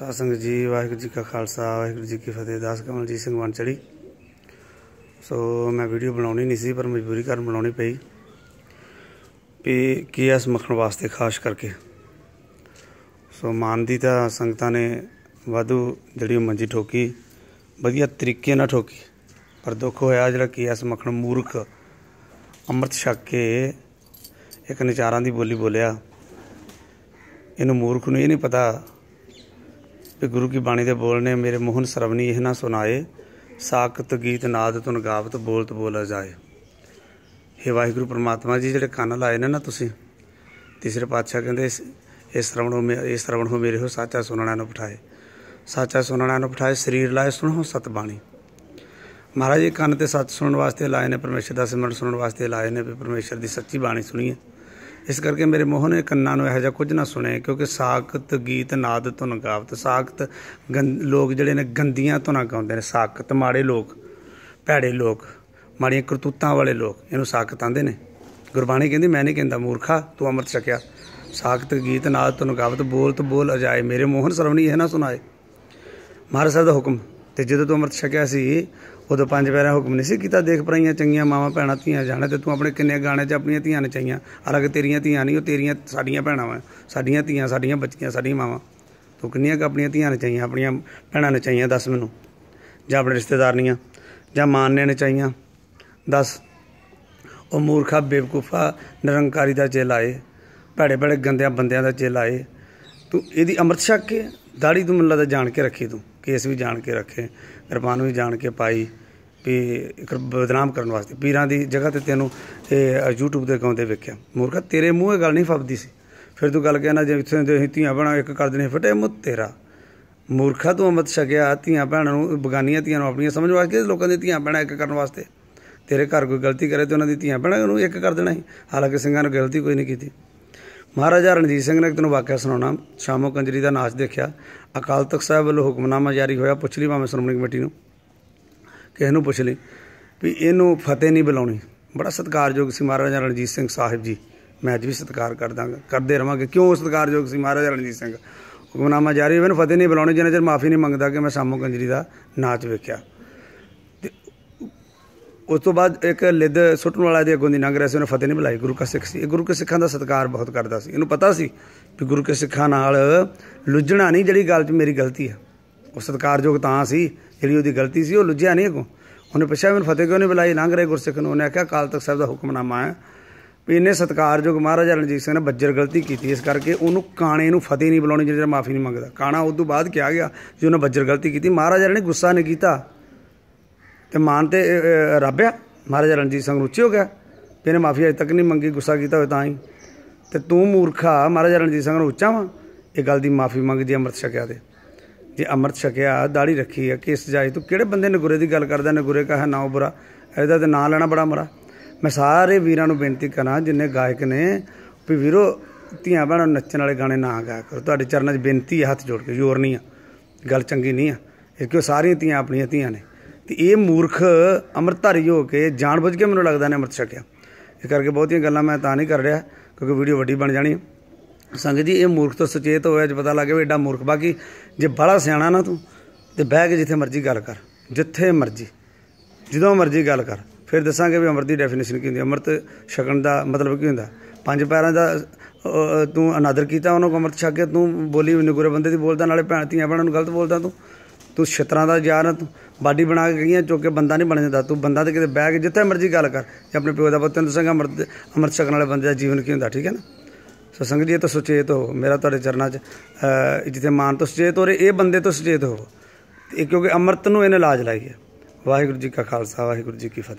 ਸਾਧ ਸੰਗਤ ਜੀ ਵਾਹਿਗੁਰੂ ਜੀ ਕਾ ਖਾਲਸਾ ਵਾਹਿਗੁਰੂ ਜੀ ਕੀ ਫਤਿਹ ਦਾਸ ਕਮਲਜੀਤ ਸਿੰਘ ਵਣਚੜੀ ਸੋ ਮੈਂ ਵੀਡੀਓ ਬਣਾਉਣੀ ਨਹੀਂ ਸੀ ਪਰ ਮਜਬੂਰੀ ਕਰਨ ਬਣਾਉਣੀ ਪਈ ਵੀ ਕੀ ਇਸ ਮੱਖਣ ਵਾਸਤੇ ਖਾਸ ਕਰਕੇ ਸੋ ਮਾਨ ਦੀ ਤਾਂ ਸੰਗਤਾਂ ਨੇ ਵਾਧੂ ਜਿਹੜੀ ਮੰਜੀ ਠੋਕੀ ਵਧੀਆ ਤਰੀਕੇ ਨਾਲ ਠੋਕੀ ਪਰ ਦੁੱਖ ਹੋਇਆ ਜਿਹੜਾ ਕੀ ਇਸ ਮੱਖਣ ਮੂਰਖ ਅੰਮ੍ਰਿਤ ਛੱਕ ਕੇ ਇੱਕ ਨਿਚਾਰਾਂ ਦੀ ਬੋਲੀ ਬੋਲਿਆ ਇਹਨੂੰ ਮੂਰਖ ਨੂੰ ਇਹ ਨਹੀਂ ਪਤਾ ਗੁਰੂ ਕੀ ਬਾਣੀ ਦੇ ਬੋਲ ਨੇ ਮੇਰੇ ਮੋਹਨ ਸਰਵਨੀ ਇਹ ਨਾ ਸੁਣਾਏ ਸਾਖਤ ਗੀਤ ਨਾਦ ਤੁਨ ਗਾਵਤ ਬੋਲਤ ਬੋਲਾ ਜਾਏ ਹੇ ਵਾਹਿਗੁਰੂ ਪ੍ਰਮਾਤਮਾ ਜੀ ਜਿਹੜੇ ਕੰਨ ਲਾਏ ਨੇ ਨਾ ਤੁਸੀਂ ਤੀਸਰੇ ਪਾਤਸ਼ਾਹ ਕਹਿੰਦੇ ਇਸ ਸ਼ਰਵਣ ਹੋ ਇਸ ਸ਼ਰਵਣ ਹੋ ਮੇਰੇ ਹੋ ਸਾਚਾ ਸੁਣਨਾ ਨੂੰ ਪਠਾਏ ਸਾਚਾ ਸੁਣਨਾ ਨੂੰ ਪਠਾਏ ਸਰੀਰ ਲਾਏ ਸੁਣੋ ਸਤ ਬਾਣੀ ਮਹਾਰਾਜ ਜੀ ਕੰਨ ਤੇ ਸਤ ਸੁਣਨ ਵਾਸਤੇ ਲਾਏ ਨੇ ਪਰਮੇਸ਼ਰ ਦਾ ਸਿਮਰਨ ਸੁਣਨ ਵਾਸਤੇ ਲਾਏ ਨੇ ਵੀ ਪਰਮੇਸ਼ਰ ਦੀ ਸੱਚੀ ਬਾਣੀ ਸੁਣੀਏ ਇਸ ਕਰਕੇ ਮੇਰੇ ਮੋਹ ਨੇ ਕੰਨਾਂ ਨੂੰ ਇਹੋ ਜਿਹਾ ਕੁਝ ਨਾ ਸੁਣੇ ਕਿਉਂਕਿ ਸਾਖਤ ਗੀਤ ਨਾਦ ਤੁਨ ਗਾਵਤ ਸਾਖਤ ਲੋਕ ਜਿਹੜੇ ਨੇ ਗੰਦੀਆਂ ਤੁਨਾ ਗਾਉਂਦੇ ਨੇ ਸਾਖਤ ਮਾੜੇ ਲੋਕ ਭੈੜੇ ਲੋਕ ਮਾੜੀਆਂ ਕਰਤੂਤਾਂ ਵਾਲੇ ਲੋਕ ਇਹਨੂੰ ਸਾਖਤ ਆਂਦੇ ਨੇ ਗੁਰਬਾਣੀ ਕਹਿੰਦੀ ਮੈਂ ਨਹੀਂ ਕਹਿੰਦਾ ਮੂਰਖਾ ਤੂੰ ਅੰਮ੍ਰਿਤ ਛਕਿਆ ਸਾਖਤ ਗੀਤ ਨਾਦ ਤੁਨ ਗਾਵਤ ਬੋਲ ਤੋ ਬੋਲ ਅਜਾਏ ਮੇਰੇ ਮੋਹਨ ਸਰਵਣੀ ਇਹ ਨਾ ਸੁਣਾਏ ਮਹਾਰਾਜ ਸਾਹਿਬ ਦਾ ਹੁਕਮ ਤੇ ਜਦੋਂ ਤੂੰ ਅੰਮ੍ਰਿਤ ਛਕਿਆ ਸੀ ਉਦੋਂ ਪੰਜ ਪੈਰਾਂ ਹੁਕਮ ਨਹੀਂ ਸੀ ਕੀਤਾ ਦੇਖ ਪਰਾਈਆਂ ਚੰਗੀਆਂ ਮਾਵਾਂ ਭੈਣਾਂ ਧੀਆਂ ਜਾਣੇ ਤੇ ਤੂੰ ਆਪਣੇ ਕਿੰਨੇ ਗਾਣੇ 'ਚ ਆਪਣੀਆਂ ਧੀਆਂ ਨਚਾਈਆਂ ਅਲੱਗ ਤੇਰੀਆਂ ਧੀਆਂ ਨਹੀਂ ਉਹ ਤੇਰੀਆਂ ਸਾਡੀਆਂ ਭੈਣਾਂ ਵਾਂ ਸਾਡੀਆਂ ਧੀਆਂ ਸਾਡੀਆਂ ਬੱਚੀਆਂ ਸਾਡੀਆਂ ਮਾਵਾਂ ਤੂੰ ਕਿੰਨੀਆਂ ਕੁ ਆਪਣੀਆਂ ਧੀਆਂ ਨਚਾਈਆਂ ਆਪਣੀਆਂ ਭੈਣਾਂ ਨਚਾਈਆਂ ਦੱਸ ਮੈਨੂੰ ਜਾਂ ਆਪਣੇ ਰਿਸ਼ਤੇਦਾਰਨੀਆਂ ਜਾਂ ਮਾਨ ਨੇ ਚਾਈਆਂ ਦੱਸ ਉਹ ਮੂਰਖਾ ਬੇਵਕੂਫਾ ਨਿਰੰਕਾਰੀ ਦਾ ਚੇਲਾ ਏ ਭੜੇ ਭੜੇ ਗੰਦਿਆਂ ਬੰਦਿਆਂ ਦਾ ਚੇਲਾ ਏ ਤੂੰ ਇਹਦੀ ਅੰਮ੍ਰਿਤ ਛੱਕ ਕੇ ਦਾੜੀ ਤੂੰ ਮੱਲਾ ਦਾ ਜਾਣ ਕੇ ਰੱਖੀ ਤੂੰ ਕੇਸ ਵੀ ਜਾਣ ਕੇ ਰੱਖੇ ਕਿਰਪਾਨ ਵੀ ਜਾਣ ਕੇ ਪਾਈ ਵੀ ਇੱਕ ਬਦਨਾਮ ਕਰਨ ਵਾਸਤੇ ਪੀਰਾਂ ਦੀ ਜਗ੍ਹਾ ਤੇ ਤੈਨੂੰ ਇਹ YouTube ਤੇ ਗਾਉਂਦੇ ਵੇਖਿਆ ਮੂਰਖਾ ਤੇਰੇ ਮੂੰਹ ਇਹ ਗੱਲ ਨਹੀਂ ਫੱਬਦੀ ਸੀ ਫਿਰ ਤੂੰ ਗੱਲ ਕਹਿਣਾ ਜੇ ਇੱਥੇ ਦੇ ਧੀਆਂ ਬਣਾ ਇੱਕ ਕਰ ਦੇਣੇ ਫਟੇ ਮੁੱਤ ਤੇਰਾ ਮੂਰਖਾ ਤੂੰ ਅਮਤ ਛਕਿਆ ਧੀਆਂ ਭੈਣਾਂ ਨੂੰ ਬਗਾਨੀਆਂ ਧੀਆਂ ਨੂੰ ਆਪਣੀਆਂ ਸਮਝ ਵਾਸਤੇ ਲੋਕਾਂ ਦੀ ਧੀਆਂ ਭੈਣਾਂ ਇੱਕ ਕਰਨ ਵਾਸਤੇ ਤੇਰੇ ਘਰ ਕੋਈ ਗਲਤੀ ਕਰੇ ਤੇ ਉਹਨਾਂ ਦੀ ਧੀਆਂ ਭੈਣਾਂ ਨੂੰ ਇੱਕ ਕਰ ਦੇਣਾ ਸੀ ਹਾਲਾਂਕਿ ਸਿੰਘਾਂ ਨੇ ਗਲਤੀ ਕੋਈ ਨਹੀਂ ਕੀਤੀ ਮਹਾਰਾਜਾ ਰਣਜੀਤ ਸਿੰਘ ਨੇ ਇੱਕ ਤੁਹਾਨੂੰ ਵਾਕਿਆ ਸੁਣਾਉਣਾ ਸ਼ਾਮੋ ਕੰਜਰੀ ਦਾ ਨਾਚ ਦੇਖਿਆ ਅਕਾਲ ਤਖਤ ਸਾਹਿਬ ਵੱਲੋਂ ਹੁਕਮਨਾਮਾ ਜਾਰੀ ਹੋਇਆ ਪੁੱਛ ਲਈ ਭਾਵੇਂ ਸ਼੍ਰੋਮਣੀ ਕਮੇਟੀ ਨੂੰ ਕਿਸੇ ਨੂੰ ਪੁੱਛ ਲਈ ਵੀ ਇਹਨੂੰ ਫਤਿਹ ਨਹੀਂ ਬੁਲਾਉਣੀ ਬੜਾ ਸਤਿਕਾਰਯੋਗ ਸੀ ਮਹਾਰਾਜਾ ਰਣਜੀਤ ਸਿੰਘ ਸਾਹਿਬ ਜੀ ਮੈਂ ਅੱਜ ਵੀ ਸਤਿਕਾਰ ਕਰਦਾਂਗਾ ਕਰਦੇ ਰਵਾਂਗੇ ਕਿਉਂ ਸਤਿਕਾਰਯੋਗ ਸੀ ਮਹਾਰਾਜਾ ਰਣਜੀਤ ਸਿੰਘ ਹੁਕਮਨਾਮਾ ਜਾਰੀ ਹੋਇਆ ਇਹਨੂੰ ਫਤਿਹ ਨਹੀਂ ਬੁਲਾਉਣੀ ਜਿੰਨਾ ਚਿਰ ਮਾਫੀ ਨਹੀਂ ਮੰਗਦਾ ਕਿ ਮੈਂ ਸ਼ਾਮੋ ਕੰਜਰੀ ਦਾ ਨਾਚ ਵੇਖਿਆ ਉਸ ਤੋਂ ਬਾਅਦ ਇੱਕ ਲਿੱਦ ਸੁੱਟਣ ਵਾਲਾ ਦੇ ਅਗੋਂ ਦੀ ਲੰਘ ਰਿਹਾ ਸੀ ਉਹਨੇ ਫਤਿਹ ਨਹੀਂ ਬੁਲਾਈ ਗੁਰੂ ਕਾ ਸਿੱਖ ਸੀ ਇਹ ਗੁਰੂ ਕੇ ਸਿੱਖਾਂ ਦਾ ਸਤਿਕਾਰ ਬਹੁਤ ਕਰਦਾ ਸੀ ਇਹਨੂੰ ਪਤਾ ਸੀ ਕਿ ਗੁਰੂ ਕੇ ਸਿੱਖਾਂ ਨਾਲ ਲੁੱਝਣਾ ਨਹੀਂ ਜਿਹੜੀ ਗੱਲ 'ਚ ਮੇਰੀ ਗਲਤੀ ਆ ਉਹ ਸਤਿਕਾਰਯੋਗ ਤਾਂ ਸੀ ਜਿਹੜੀ ਉਹਦੀ ਗਲਤੀ ਸੀ ਉਹ ਲੁੱਝਿਆ ਨਹੀਂ ਅੱਗੋਂ ਉਹਨੇ ਪੁੱਛਿਆ ਮੈਨੂੰ ਫਤਿਹ ਕਿਉਂ ਨਹੀਂ ਬੁਲਾਈ ਲੰਘ ਰਿਹਾ ਗੁਰਸਿੱਖ ਨੂੰ ਉਹਨੇ ਆਖਿਆ ਕਾਲ ਤਖਤ ਸਾਹਿਬ ਦਾ ਹੁਕਮਨਾਮਾ ਹੈ ਵੀ ਇਹਨੇ ਸਤਿਕਾਰਯੋਗ ਮਹਾਰਾਜਾ ਰਣਜੀਤ ਸਿੰਘ ਨੇ ਬੱਜਰ ਗਲਤੀ ਕੀਤੀ ਇਸ ਕਰਕੇ ਉਹਨੂੰ ਕਾਣੇ ਨੂੰ ਫਤਿਹ ਨਹੀਂ ਬੁਲਾਉਣੀ ਜਿਹੜਾ ਮਾਫੀ ਨਹੀਂ ਮੰਗਦਾ ਕਾਣਾ ਉਸ ਤੋਂ ਬਾਅਦ ਕਿਹਾ ਗਿਆ ਜੀ ਉਹਨੇ ਬੱਜਰ ਗਲਤੀ ਕੀਤੀ ਮਹਾਰਾਜਾ ਨੇ ਗੁੱਸਾ ਨਹੀਂ ਕੀਤਾ ਤੇ ਮਾਨ ਤੇ ਰਾਬਿਆ ਮਹਾਰਾਜਾ ਰਣਜੀਤ ਸਿੰਘ ਰੁੱਚੀ ਹੋ ਗਿਆ ਤੇ ਇਹਨੇ ਮਾਫੀ ਅਜੇ ਤੱਕ ਨਹੀਂ ਮੰਗੀ ਗੁੱਸਾ ਕੀਤਾ ਹੋਇਆ ਤਾਂ ਹੀ ਤੇ ਤੂੰ ਮੂਰਖਾ ਮਹਾਰਾਜਾ ਰਣਜੀਤ ਸਿੰਘ ਨੂੰ ਉੱਚਾ ਵਾ ਇਹ ਗੱਲ ਦੀ ਮਾਫੀ ਮੰਗਦੀ ਅੰਮ੍ਰਿਤ ਛਕਿਆ ਤੇ ਜੇ ਅੰਮ੍ਰਿਤ ਛਕਿਆ ਦਾੜੀ ਰੱਖੀ ਆ ਕਿਸ ਜਾਇ ਤੂੰ ਕਿਹੜੇ ਬੰਦੇ ਨੇ ਗੁਰੇ ਦੀ ਗੱਲ ਕਰਦਾ ਨੇ ਗੁਰੇ ਕਹਾ ਨਾ ਬੁਰਾ ਇਹਦਾ ਤੇ ਨਾਂ ਲੈਣਾ ਬੜਾ ਮਰਾ ਮੈਂ ਸਾਰੇ ਵੀਰਾਂ ਨੂੰ ਬੇਨਤੀ ਕਰਾਂ ਜਿੰਨੇ ਗਾਇਕ ਨੇ ਵੀ ਵੀਰੋ ਧੀਆਂ ਭੈਣਾਂ ਨੱਚਣ ਵਾਲੇ ਗਾਣੇ ਨਾ ਗਾਇਆ ਕਰੋ ਤੁਹਾਡੇ ਚਰਨਾਂ 'ਚ ਬੇਨਤੀ ਹੈ ਹੱਥ ਜੋੜ ਕੇ ਜ਼ੋਰ ਨਹੀਂ ਆ ਗੱਲ ਚੰਗੀ ਨਹੀਂ ਆ ਇਹ ਕਿਉਂ ਸਾਰੀਆਂ ਧੀਆਂ ਆਪਣੀਆਂ ਧੀਆਂ ਨੇ ਤੇ ਇਹ ਮੂਰਖ ਅੰਮ੍ਰਿਤਧਾਰੀ ਹੋ ਕੇ ਜਾਣਬੁੱਝ ਕੇ ਮੈਨੂੰ ਲੱਗਦਾ ਨੇ ਅੰਮ੍ਰਿਤ ਛਕਿਆ ਇਹ ਕਰਕੇ ਬਹੁਤੀਆਂ ਗੱਲਾਂ ਮੈਂ ਤਾਂ ਨਹੀਂ ਕਰ ਰਿਹਾ ਕਿਉਂਕਿ ਵੀਡੀਓ ਵੱਡੀ ਬਣ ਜਾਣੀ ਸੰਗਤ ਜੀ ਇਹ ਮੂਰਖ ਤੋਂ ਸੁਚੇਤ ਹੋਇਆ ਜੇ ਪਤਾ ਲੱਗੇ ਵੀ ਐਡਾ ਮੂਰਖ ਬਾਕੀ ਜੇ ਬੜਾ ਸਿਆਣਾ ਨਾ ਤੂੰ ਤੇ ਬਹਿ ਕੇ ਜਿੱਥੇ ਮਰਜ਼ੀ ਗੱਲ ਕਰ ਜਿੱਥੇ ਮਰਜ਼ੀ ਜਦੋਂ ਮਰਜ਼ੀ ਗੱਲ ਕਰ ਫਿਰ ਦੱਸਾਂਗੇ ਵੀ ਅੰਮ੍ਰਿਤ ਦੀ ਡੈਫੀਨੇਸ਼ਨ ਕੀ ਹੁੰਦੀ ਹੈ ਅੰਮ੍ਰਿਤ ਛਕਣ ਦਾ ਮਤਲਬ ਕੀ ਹੁੰਦਾ ਪੰਜ ਪੈਰਾਂ ਦਾ ਤੂੰ ਅਨਾਦਰ ਕੀਤਾ ਉਹਨਾਂ ਨੂੰ ਅੰਮ੍ਰਿਤ ਛੱਕ ਕੇ ਤੂੰ ਬੋਲੀ ਨਿਗੁਰੇ ਬੰਦੇ ਦੀ ਬੋਲਦਾ ਨਾਲੇ ਭੈਣ ਧੀਆ ਬਣਾ ਨੂੰ ਗਲਤ ਬੋਲਦਾ ਤੂੰ ਤੂੰ ਛਤਰਾਂ ਦਾ ਯਾਰ ਤੂੰ ਬਾਡੀ ਬਣਾ ਕੇ ਗਈਆਂ ਚੁੱਕ ਕੇ ਬੰਦਾ ਨਹੀਂ ਬਣ ਜਾਂਦਾ ਤੂੰ ਬੰਦਾ ਤੇ ਕਿਤੇ ਬਹਿ ਕੇ ਜਿੱਥੇ ਮਰਜ਼ੀ ਗੱਲ ਕਰ ਤੇ ਆਪਣੇ ਪਿਓ ਦਾ ਪੁੱਤ ਤੈਨੂੰ ਅਮਰ ਅਮਰ ਅਮਰਤ ਵਾਲੇ ਬੰਦੇ ਦਾ ਜੀਵਨ ਕੀ ਹੁੰਦਾ ਠੀਕ ਹੈ ਨਾ ਸੋ ਸੰਗ ਜੀ ਇਹ ਤਾਂ ਸੁਚੇਤ ਹੋ ਮੇਰਾ ਤੁਹਾਡੇ ਚਰਨਾਂ 'ਚ ਜਿੱਥੇ ਮਾਨ ਤੋਂ ਸੁਚੇਤ ਹੋ ਰਹੇ ਇਹ ਬੰਦੇ ਤੋਂ ਸੁਚੇਤ ਹੋ ਇਹ ਕਿਉਂਕਿ ਅਮਰਤ ਨੂੰ ਇਹਨੇ ਲਾਜ ਲਾਈ ਹੈ ਵਾਹਿਗੁਰੂ ਜੀ ਕਾ ਖਾਲਸਾ ਵਾਹਿਗੁਰੂ ਜੀ ਕੀ ਫਤਿਹ